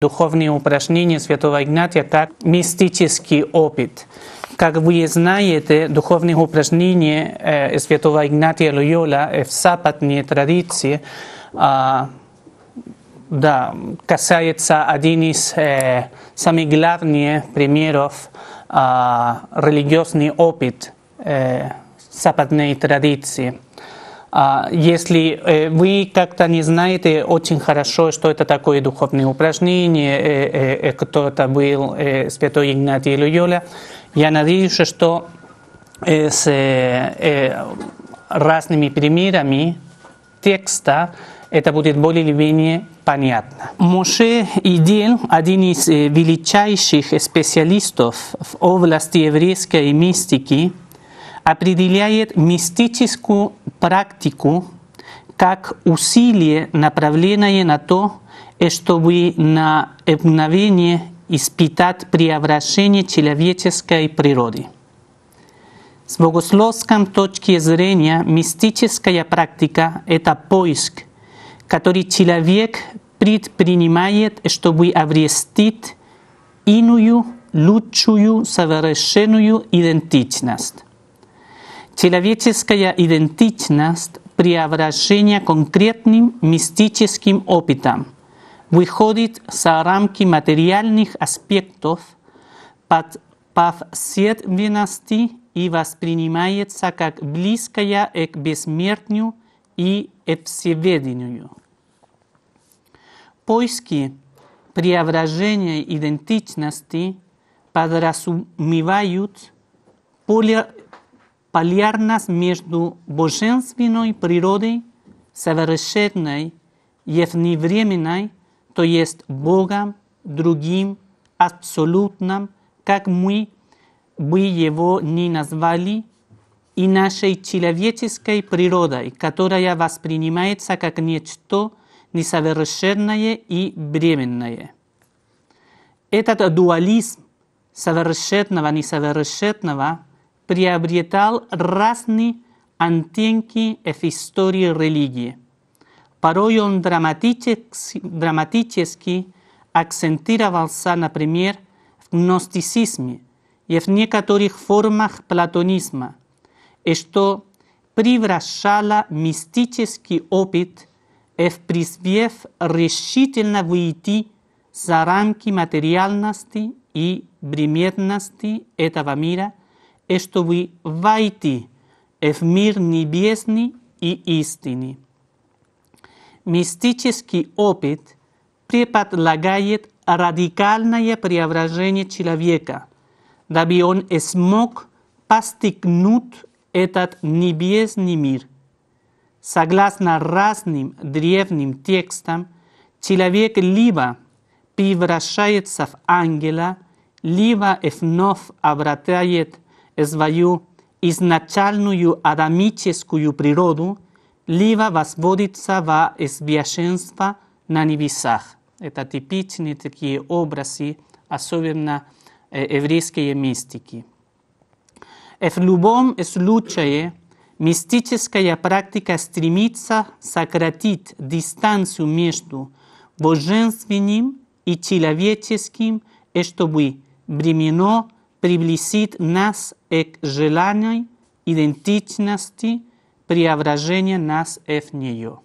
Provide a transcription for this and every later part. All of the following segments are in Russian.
Духовные упражнения святого Игнатия так мистический опыт. Как вы знаете, духовные упражнения э, святого Игнатия Лойола э, в западной традиции э, да, касается один из э, самых главных примеров э, религиозный опыт э, западной традиции – а если э, вы как-то не знаете очень хорошо, что это такое духовное упражнение, э, э, кто это был святой Игнатий Люйоля, я надеюсь, что с разными примерами текста это будет более или менее понятно. Моше Идин, один из величайших специалистов в области еврейской мистики, определяет мистическую практику как усилие, направленное на то, чтобы на обновление испытать преображение человеческой природы. С богословской точки зрения мистическая практика – это поиск, который человек предпринимает, чтобы обрести иную, лучшую, совершенную идентичность. Человеческая идентичность преображения конкретным мистическим опытом выходит за рамки материальных аспектов под повседневности и воспринимается как близкая к бессмертию и к всеведению. Поиски преображения идентичности подразумевают поле паліар нас между божественной природой, совершенной и вневременной, то есть Богом, другим, абсолютным, как мы бы его ни назвали, и нашей человеческой природой, которая воспринимается как нечто несовершенное и бременное. Этот дуализм совершенного-несовершенного – приобретал разные оттенки в истории религии. Порой он драматически, драматически акцентировался, например, в гностицизме и в некоторых формах платонизма, и что превращало мистический опыт в призвев решительно выйти за рамки материальности и примерности этого мира чтобы войти в мир небесный и истинный. Мистический опыт предполагает радикальное преображение человека, дабы он смог постигнуть этот небесный мир. Согласно разным древним текстам, человек либо превращается в ангела, либо вновь обретает свою изначальную адамическую природу, либо возводится в священство на небесах. Это типичные такие образы, особенно еврейские мистики. в любом случае мистическая практика стремится сократить дистанцию между божественным и человеческим, чтобы временно приблизит нас к желанию идентичности, преображения нас в нее.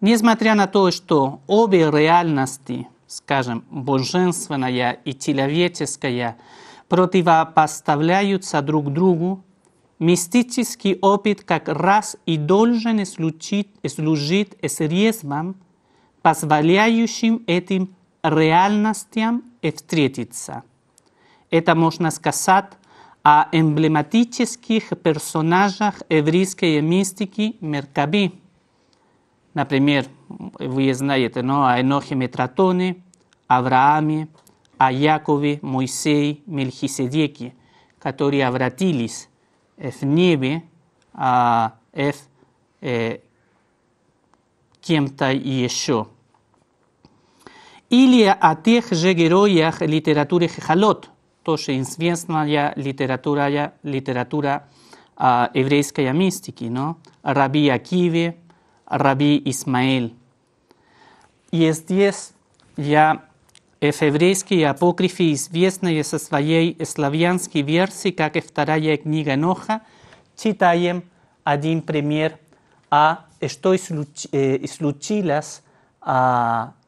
Несмотря на то, что обе реальности, скажем, божественная и человеческая, противопоставляются друг другу, мистический опыт как раз и должен служить, служить средством, позволяющим этим реальностям и встретиться. Это можно сказать о эмблематических персонажах еврейской мистики Меркаби. Например, вы знаете, но ну, о Энохе Метратоне, Аврааме, о Якове, Моисее, Мельхиседеке, которые обратились э, в небе а, э, в э, кем-то еще. Ilia atiech literatura literature jejalot. To de ya literatura, literatura ah, a, ya mística, no? Rabbi Akive, Rabbi Ismael. И здесь ya, в еврейской апокрифе известные со своей que версии, как и вторая книга Ноха, читаем один пример, а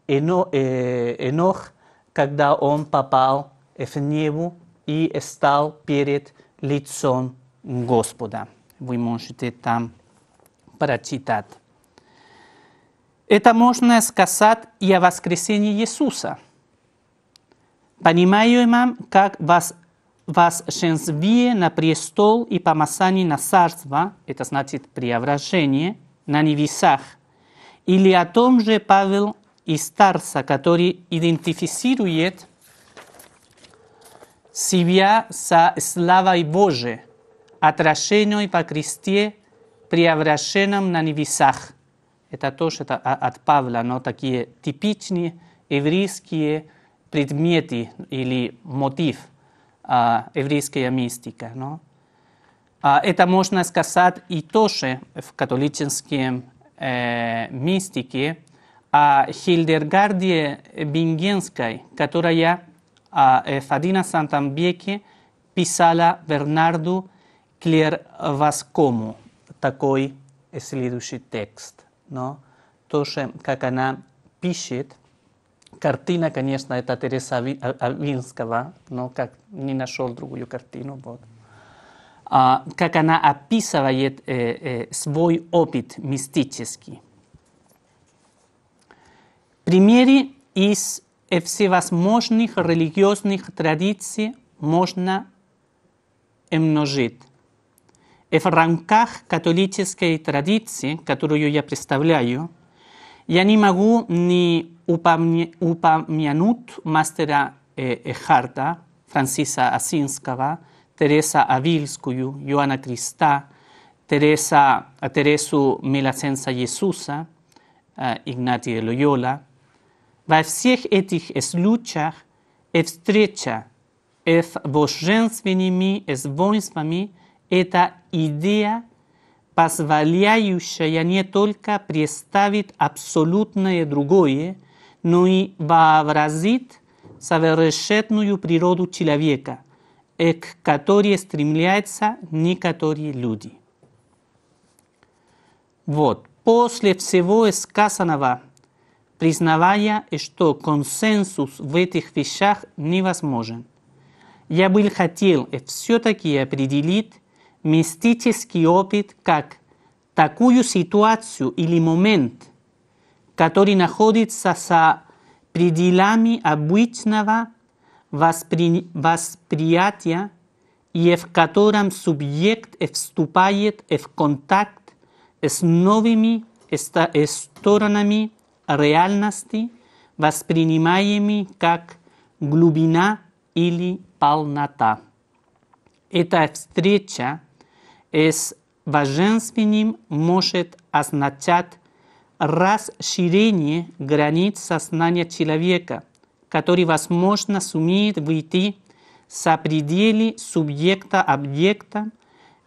Эно, э, Энох, когда он попал в небо и стал перед лицом Господа. Вы можете там прочитать. Это можно сказать и о воскресении Иисуса. Понимаю, Понимаем, как вас восшествие на престол и помазание на царство, это значит преображение, на небесах. Или о том же Павел и starca, который идентифицирует себя со славой Божией, отраженной по кресте, преображенном на небесах. Это тоже это от Павла, но такие типичные еврейские предметы или мотив а, еврейская мистика. Но, а, это можно сказать и тоже в католическом э, мистике – а, Хильдергарде Бингенской, которая а, в XI веке писала Бернарду Клерваскому такой следующий текст. Но тоже, как она пишет, картина, конечно, это Тереса а, Авинского, но как не нашел другую картину. Вот. А, как она описывает э, э, свой опыт мистический примере из всевозможных религиозных традиций можно умножить. В рамках католической традиции, которую я представляю, я не могу не упомянуть мастера э, Эхарда, Франциса Осинского, Тереса Авильскую, Иоанна Креста, Тереса, Тересу Мелаценса Иисуса, э, Игнатия Лойола – во всех этих случаях встреча с божественными воинствами, это идея, позволяющая не только представить абсолютное другое, но и вообразить совершенную природу человека, э, к которой стремляются некоторые люди. Вот, после всего сказанного – признавая, что консенсус в этих вещах невозможен. Я бы хотел э, все-таки определить мистический опыт как такую ситуацию или момент, который находится за пределами обычного воспри... восприятия и в котором субъект э, вступает э, в контакт с новыми сторонами реальности, воспринимаемый как глубина или полнота. Эта встреча с божественным может означать расширение границ сознания человека, который, возможно, сумеет выйти за пределы субъекта-объекта,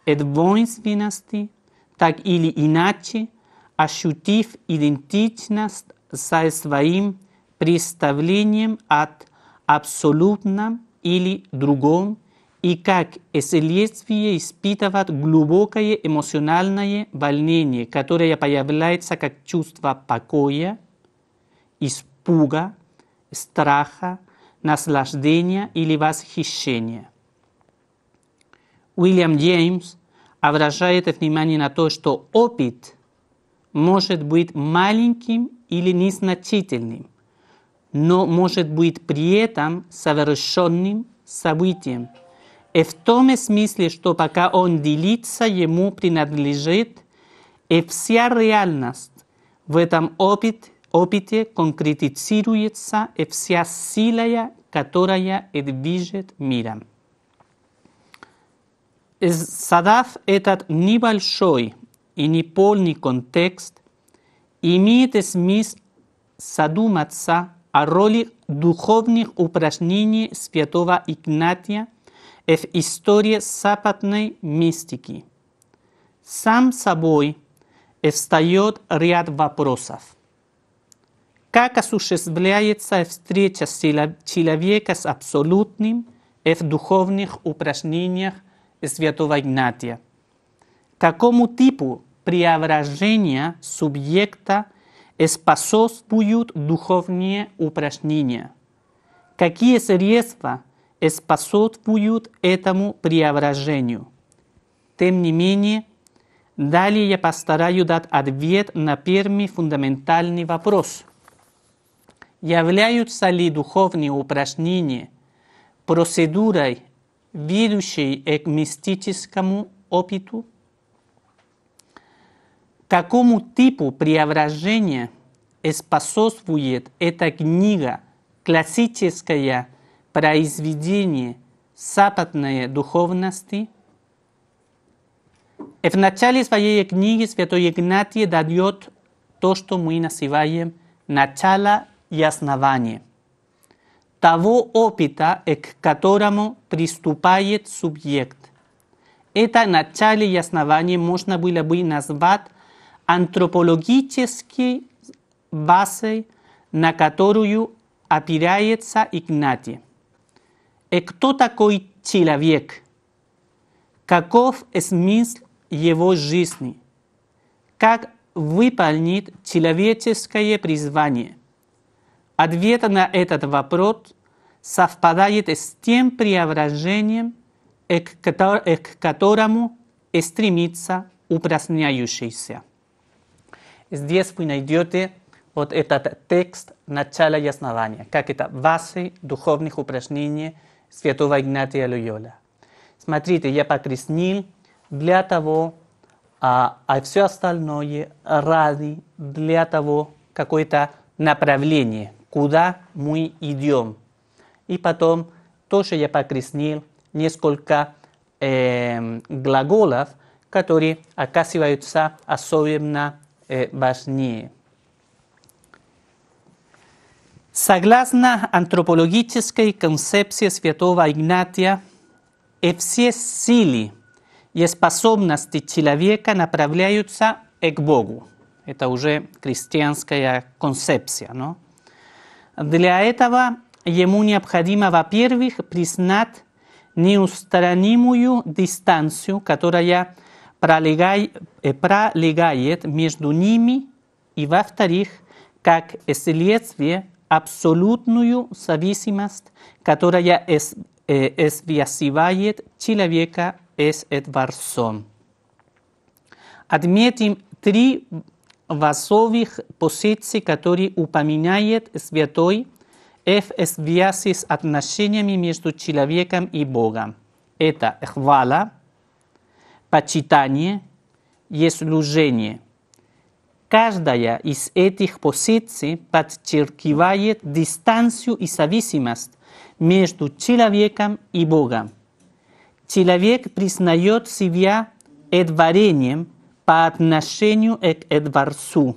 от воинственности, так или иначе – ощутив идентичность со своим представлением от абсолютном или другом, и как следствие испытывать глубокое эмоциональное волнение, которое появляется как чувство покоя, испуга, страха, наслаждения или восхищения. Уильям Джеймс обращает внимание на то, что опыт – может быть маленьким или незначительным, но может быть при этом совершенным событием. И в том смысле, что пока он делится, ему принадлежит и вся реальность. В этом опыт, опыте конкретизируется и вся сила, которая движет миром. Задав этот небольшой и неполный контекст, имеет смысл задуматься о роли духовных упражнений святого Игнатия в истории западной мистики. Сам собой встает ряд вопросов. Как осуществляется встреча человека с абсолютным в духовных упражнениях святого Игнатия? К какому типу преображения субъекта способствуют духовные упражнения. Какие средства способствуют этому преображению? Тем не менее, далее я постараюсь дать ответ на первый фундаментальный вопрос. Являются ли духовные упражнения процедурой, ведущей к мистическому опыту? Какому типу преображения способствует эта книга, классическое произведение западной духовности? В начале своей книги святой Игнатий дает то, что мы называем начало и основание того опыта, э, к которому приступает субъект. Это начало и основание можно было бы назвать антропологической базой, на которую опирается Игнатий. И «Э, кто такой человек? Каков смысл его жизни? Как выполнит человеческое призвание? Ответ на этот вопрос совпадает с тем преображением, э, э, к которому стремится упраздняющийся. Здесь вы найдете вот этот текст начала и основания, как это базы духовных упражнений святого Игнатия Лойола. Смотрите, я покреснил для того, а, а все остальное ради, для того, какое-то направление, куда мы идем. И потом тоже я покреснил несколько э, глаголов, которые оказываются особенно э, важнее. Согласно антропологической концепции святого Игнатия, и э, все силы и способности человека направляются э, к Богу. Это уже христианская концепция. Но для этого ему необходимо, во-первых, признать неустранимую дистанцию, которая Э, пролегает между ними и, во-вторых, как э, следствие абсолютную зависимость, которая э, связывает человека с Эдварсом. Отметим три базовых позиции, которые упоминает святой в связи с отношениями между человеком и Богом. Это хвала – почитание и служение. Каждая из этих позиций подчеркивает дистанцию и зависимость между человеком и Богом. Человек признает себя отварением по отношению к Эдварсу,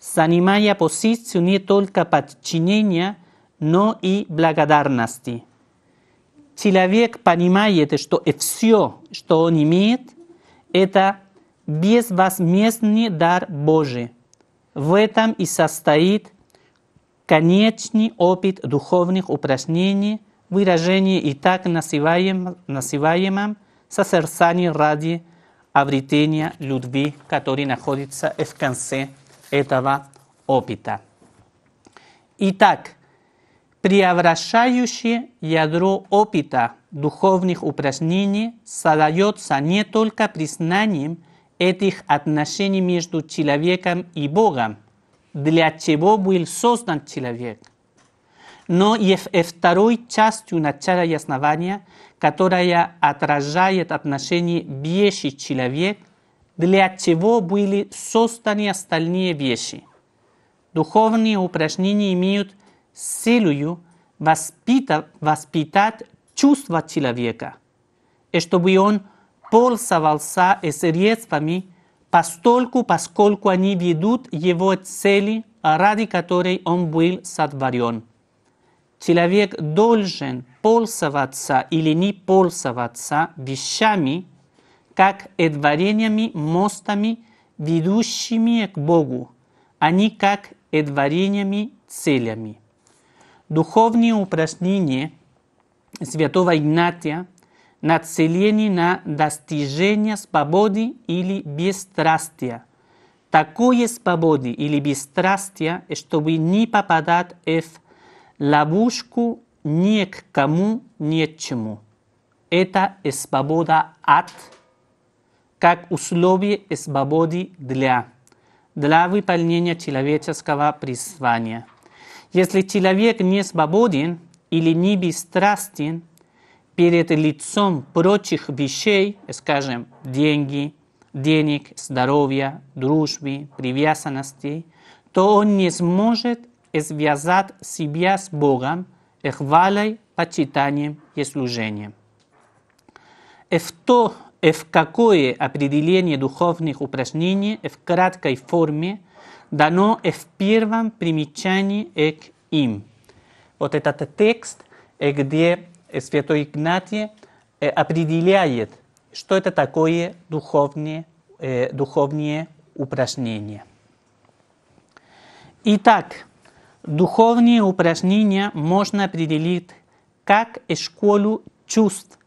занимая позицию не только подчинения, но и благодарности. Человек понимает, что все, что он имеет, – это безвозмездный дар Божий. В этом и состоит конечный опыт духовных упражнений, выражение и так называемом, называемом созерцании ради обретения любви, который находится в конце этого опыта. Итак, превращающее ядро опыта духовных упражнений создается не только признанием этих отношений между человеком и Богом, для чего был создан человек, но и второй частью начала и основания, которая отражает отношения вещи человек, для чего были созданы остальные вещи. Духовные упражнения имеют силу воспитать чувства человека, и чтобы он пользовался средствами постольку, поскольку они ведут его цели, ради которой он был сотворен. Человек должен пользоваться или не пользоваться вещами, как эдварениями, мостами, ведущими к Богу, а не как эдварениями, целями. Духовные упражнения – святого Игнатия, нацеление на достижение свободы или бесстрастия. Такое свободы или бесстрастие, чтобы не попадать в ловушку ни к кому, ни к чему. Это свобода от, как условие свободы для, для выполнения человеческого призвания. Если человек не свободен, или не бесстрастен перед лицом прочих вещей, скажем, деньги, денег, здоровья, дружбы, привязанности, то он не сможет связать себя с Богом хвалой, почитанием и служением. Э, в то, э, в какое определение духовных упражнений э, в краткой форме дано в первом примечании к им – вот этот текст, э, где э, святой Игнатий э, определяет, что это такое духовные, духовные упражнения. Итак, духовные упражнения можно определить как школу чувств,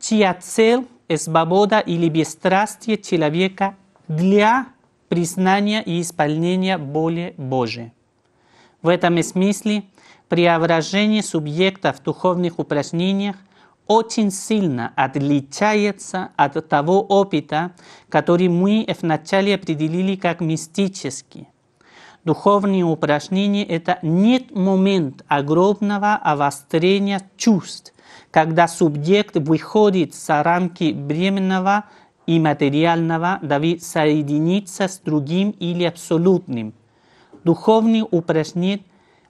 чья цель – свобода или бесстрастие человека для признания и исполнения боли Божией. В этом смысле – преображение субъекта в духовных упражнениях очень сильно отличается от того опыта, который мы вначале определили как мистический. Духовные упражнения – это нет момент огромного обострения чувств, когда субъект выходит за рамки временного и материального, дабы соединиться с другим или абсолютным. Духовные упражнения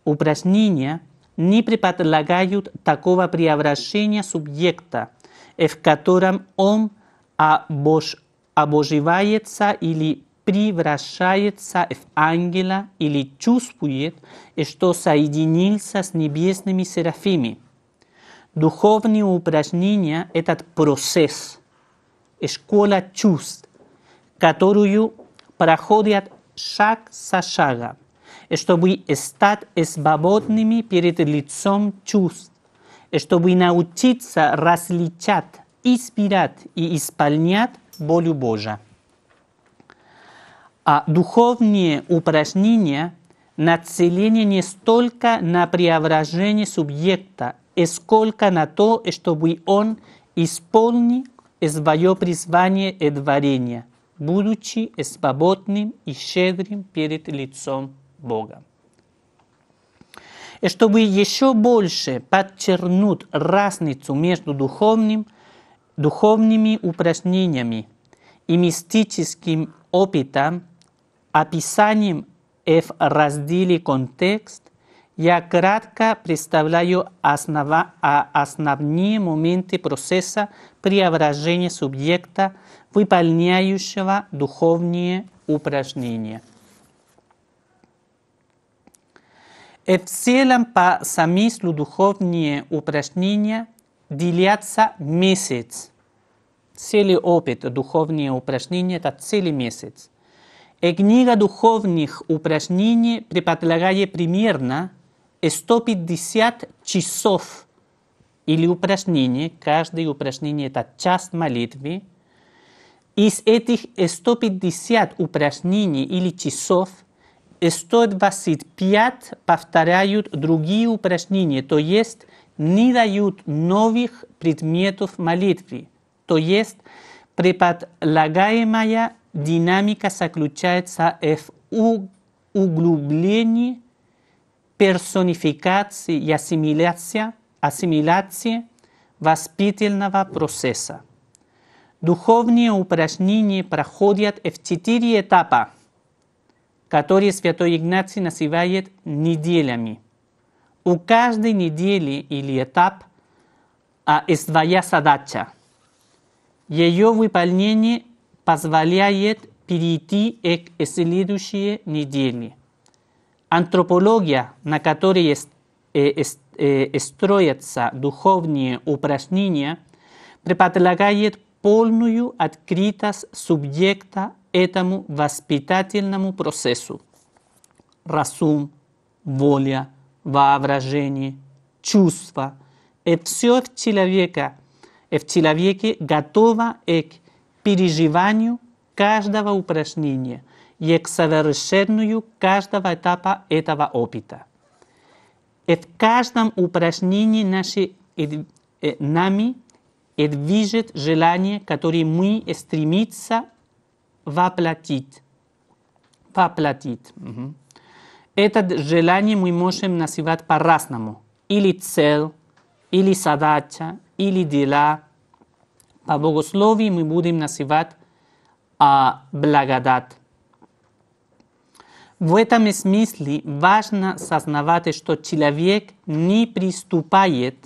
Упражнения не предполагают такого преображения субъекта, э, в котором он обож... обоживается или превращается в ангела или чувствует, э, что соединился с небесными серафими. Духовные упражнения – этот процесс, э, школа чувств, которую проходят шаг за шагом чтобы стать свободными перед лицом чувств, чтобы научиться различать, избирать и исполнять волю Божию. А духовные упражнения нацелены не столько на преображение субъекта, сколько на то, чтобы он исполнил свое призвание и творение, будучи свободным и щедрым перед лицом Бога. И чтобы еще больше подчеркнуть разницу между духовным, духовными упражнениями и мистическим опытом, описанием в разделе «Контекст» я кратко представляю основа, а основные моменты процесса преображения субъекта, выполняющего духовные упражнения – в целом по смыслу духовные упражнения делятся месяц. Целый опыт духовные упражнения – это целый месяц. И книга духовных упражнений предполагает примерно 150 часов или упражнений. Каждое упражнение – это час молитвы. Из этих 150 упражнений или часов – 125 повторяют другие упражнения, то есть не дают новых предметов молитвы, то есть предполагаемая динамика заключается в углублении персонификации и ассимиляции, ассимиляции воспитательного процесса. Духовные упражнения проходят в четыре этапа – которые святой Игнаций называет неделями. У каждой недели или этап а, есть э, своя задача. Ее выполнение позволяет перейти э, к следующей неделе. Антропология, на которой э, строятся духовные упражнения, предполагает полную открытость субъекта этому воспитательному процессу. Разум, воля, воображение, чувства – это все в человека, и э, в человеке готово э, к переживанию каждого упражнения и э, к совершенную каждого этапа этого опыта. И в каждом упражнении наши, нами движет желание, которое мы стремимся воплотить. Воплотить. Угу. Это желание мы можем называть по-разному. Или цель, или задача, или дела. По богословии мы будем называть а, благодать. В этом смысле важно сознавать, что человек не приступает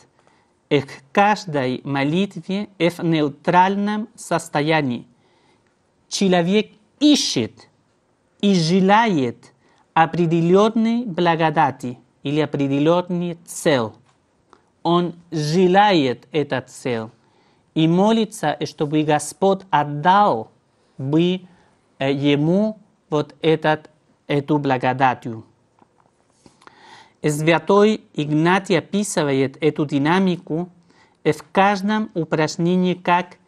к каждой молитве в нейтральном состоянии – человек ищет и желает определенной благодати или определенный цел. Он желает этот цел и молится, чтобы Господь отдал бы э, ему вот этот, эту благодатью. Святой Игнатий описывает эту динамику в каждом упражнении как –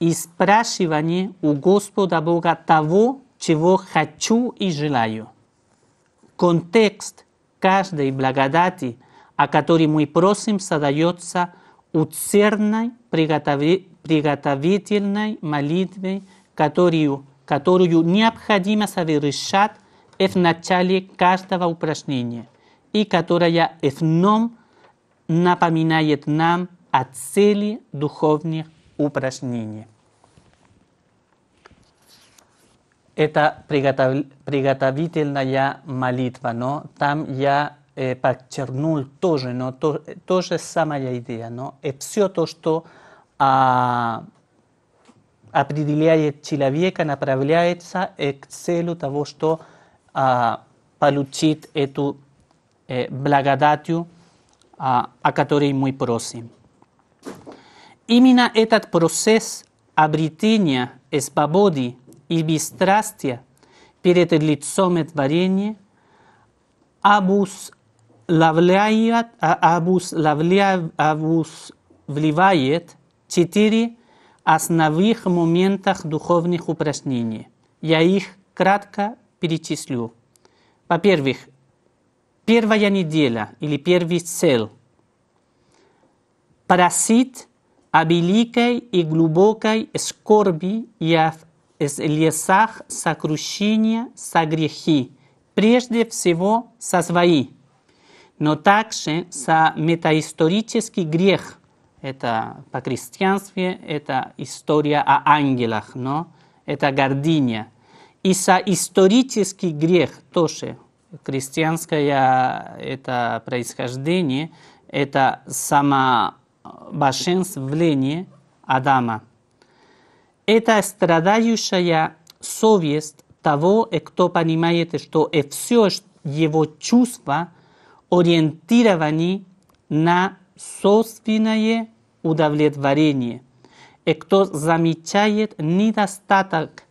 и спрашивание у Господа Бога того, чего хочу и желаю. Контекст каждой благодати, о которой мы просим, создается усердной приготовительной молитвой, которую, которую необходимо совершать в начале каждого упражнения и которая в нем напоминает нам о цели духовных упражнений. Это приготовительная молитва, но там я э, подчеркнул тоже, но то, то же самая идея, но и э, все то, что а, определяет человека, направляется э, к целю того, что а, получит эту э, благодатью, а, о которой мы просим. Именно этот процесс обретения свободы и бесстрастия перед лицом творения обуславляет, обуславляет, обуславляет четыре основных моментах духовных упражнений. Я их кратко перечислю. Во-первых, первая неделя или первый цел – просить о великой и глубокой скорби и о лесах сокрушения со грехи, прежде всего со свои, но также со метаисторический грех. Это по христианстве, это история о ангелах, но это гордыня. И со исторический грех тоже. Христианское э, это происхождение, это сама башенствление Адама. Это страдающая совесть того, э, кто понимает, что э, все его чувства ориентированы на собственное удовлетворение. И э, кто замечает недостаток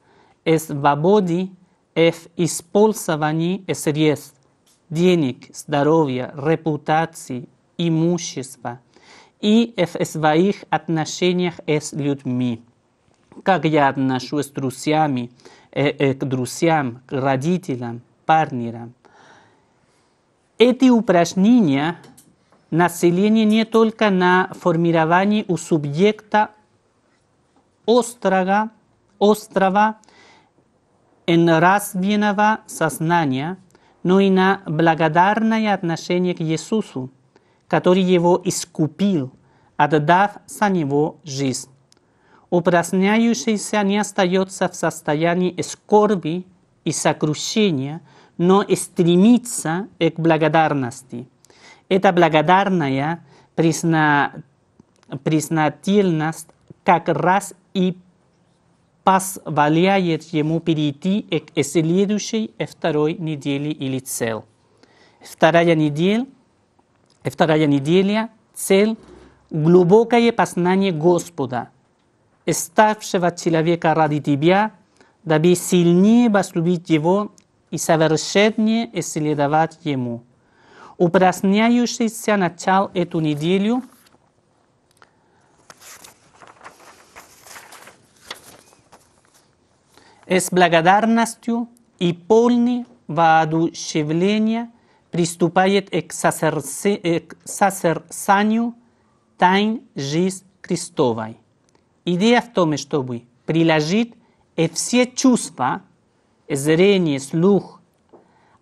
свободы в использовании средств, денег, здоровья, репутации, имущества – и в своих отношениях с людьми. Как я отношусь с друзьями, э, э, к друзьям, к родителям, партнерам. Эти упражнения население не только на формировании у субъекта острого, острого развенного сознания, но и на благодарное отношение к Иисусу – который его искупил, отдав за него жизнь. Упраздняющийся не остается в состоянии скорби и сокрушения, но стремится к благодарности. Эта благодарная призна... признательность как раз и позволяет ему перейти к следующей второй неделе или цел. Вторая неделя и вторая неделя – цель – глубокое познание Господа, ставшего человека ради тебя, дабы сильнее возлюбить Его и совершеннее исследовать Ему. Упраздняющийся начал эту неделю – с благодарностью и полный воодушевления приступает к созерцанию э, тайн жизни Христовой. Идея в том, чтобы приложить э все чувства, зрение, слух,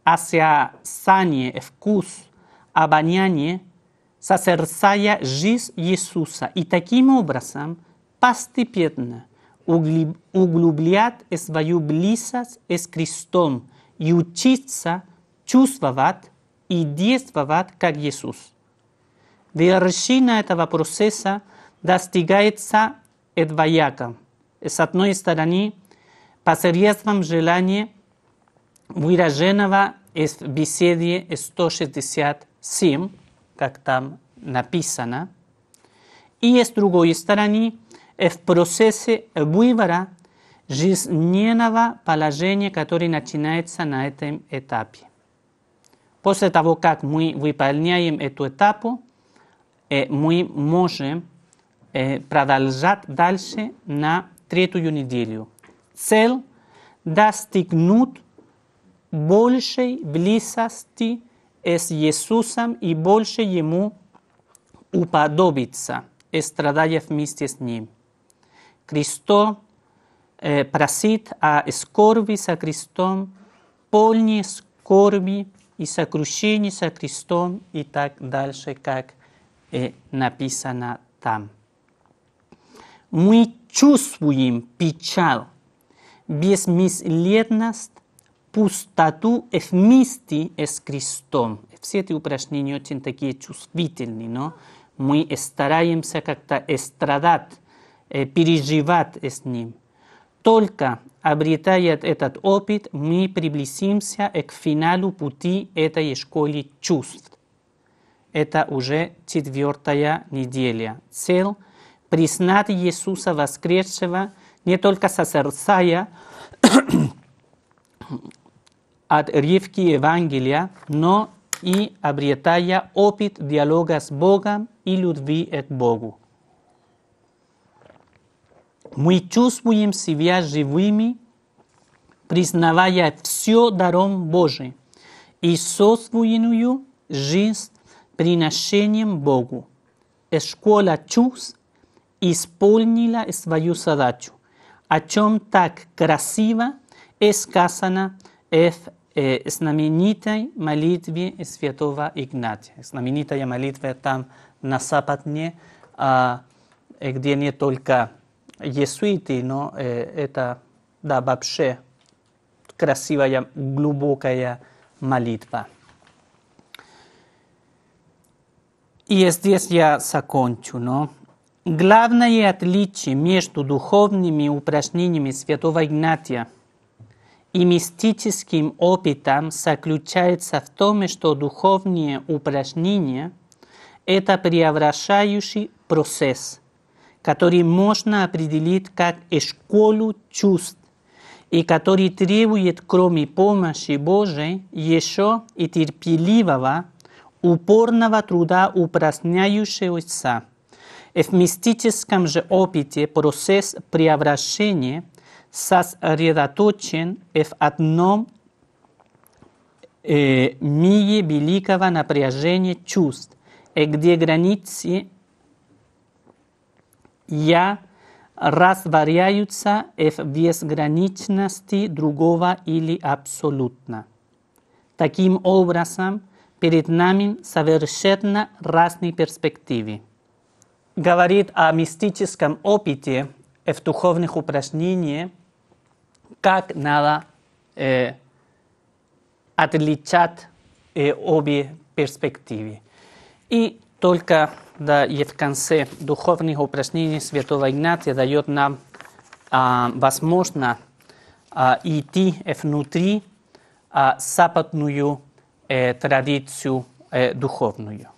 осязание, вкус, обоняние, созерцая жизнь Иисуса. И таким образом постепенно углублять свою близость с Христом и учиться чувствовать и действовать как Иисус. Вершина этого процесса достигается двояко. С одной стороны, посредством желания, выраженного в беседе 167, как там написано, и с другой стороны, в процессе выбора жизненного положения, которое начинается на этом этапе. После того, как мы выполняем эту этапу, э, мы можем э, продолжать дальше на третью неделю. Цель – достигнуть большей близости с Иисусом и больше Ему уподобиться, э, страдая вместе с Ним. Христос просит о скорби со Христом, полней скорби – и сокрушение со крестом и так дальше, как э, написано там. Мы чувствуем печаль, безмислетность, пустоту вместе с крестом. Все эти упражнения очень такие чувствительные, но мы стараемся как-то страдать, э, переживать с ним. Только Обретая этот опыт, мы приблизимся к финалу пути этой школы чувств. Это уже четвертая неделя. Цель – признать Иисуса воскресшего не только созерцая отрывки Евангелия, но и обретая опыт диалога с Богом и любви к Богу. Мы чувствуем себя живыми, признавая все даром Божий и собственную жизнь приношением Богу. Школа чувств исполнила свою задачу, о чем так красиво сказано в э, знаменитой молитве святого Игнатия. Знаменитая молитва там на западне, э, где не только Есуиты, но э, это, да, вообще красивая, глубокая молитва. И здесь я закончу, но главное отличие между духовными упражнениями святого Игнатия и мистическим опытом заключается в том, что духовные упражнения – это превращающий процесс – который можно определить как школу чувств, и который требует, кроме помощи Божией, еще и терпеливого, упорного труда упраздняющегося. В мистическом же опыте процесс превращения сосредоточен в одном э, мире великого напряжения чувств, где границы «я» растворяются в безграничности другого или абсолютно. Таким образом, перед нами совершенно разные перспективы. Говорит о мистическом опыте э, в духовных упражнениях, как надо э, отличать э, обе перспективы. И только да, и в конце духовных упражнений святого Игнатия дает нам а, возможно а, идти внутри а, западную э, традицию э, духовную.